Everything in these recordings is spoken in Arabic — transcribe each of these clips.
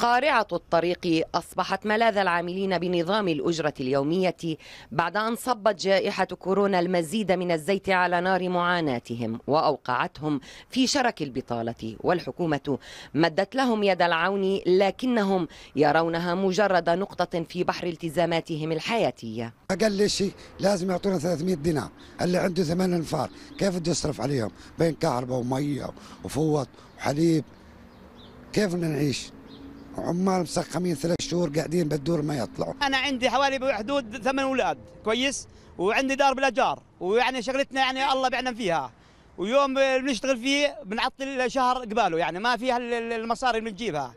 قارعة الطريق أصبحت ملاذ العاملين بنظام الأجرة اليومية بعد أن صبت جائحة كورونا المزيد من الزيت على نار معاناتهم وأوقعتهم في شرك البطالة والحكومة مدت لهم يد العون لكنهم يرونها مجرد نقطة في بحر التزاماتهم الحياتية أقل شيء لازم يعطونا 300 دينار اللي عنده ثمان أنفار كيف بده يصرف عليهم بين كهرباء ومية وفوط وحليب كيف بدنا نعيش عمال مسخمين ثلاث شهور قاعدين بالدور ما يطلعوا انا عندي حوالي بحدود ثمان اولاد كويس وعندي دار بالاجار ويعني شغلتنا يعني الله بيعلم فيها ويوم بنشتغل فيه بنعطل شهر قباله يعني ما فيها المصاري اللي بنجيبها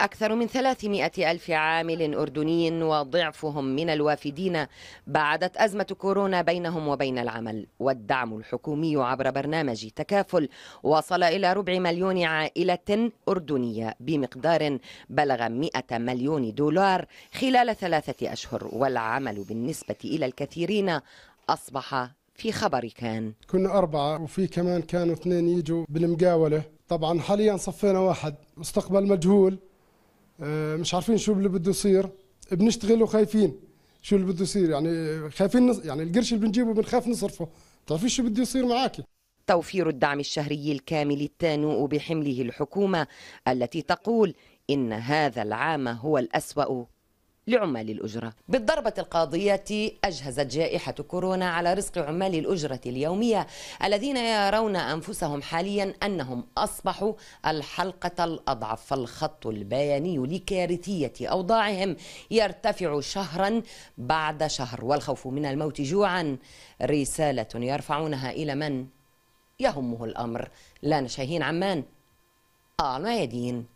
أكثر من 300 ألف عامل أردني وضعفهم من الوافدين بعدت أزمة كورونا بينهم وبين العمل والدعم الحكومي عبر برنامج تكافل وصل إلى ربع مليون عائلة أردنية بمقدار بلغ 100 مليون دولار خلال ثلاثة أشهر والعمل بالنسبة إلى الكثيرين أصبح في خبر كان كنا أربعة وفي كمان كانوا اثنين يجوا بالمقاولة طبعا حاليا صفينا واحد مستقبل مجهول آه، مش عارفين شو اللي بده يصير بنشتغل وخايفين شو اللي بده يصير يعني خايفين نص... يعني القرش اللي بنجيبه بنخاف نصرفه بتعرفي شو بده يصير معك توفير الدعم الشهري الكامل التانوء بحمله الحكومة التي تقول إن هذا العام هو الأسوأ لعمال الأجرة بالضربة القاضية أجهزت جائحة كورونا على رزق عمال الأجرة اليومية الذين يرون أنفسهم حاليا أنهم أصبحوا الحلقة الأضعف فالخط البياني لكارثية أوضاعهم يرتفع شهرا بعد شهر والخوف من الموت جوعا رسالة يرفعونها إلى من يهمه الأمر لا شاهين عمان آه الميادين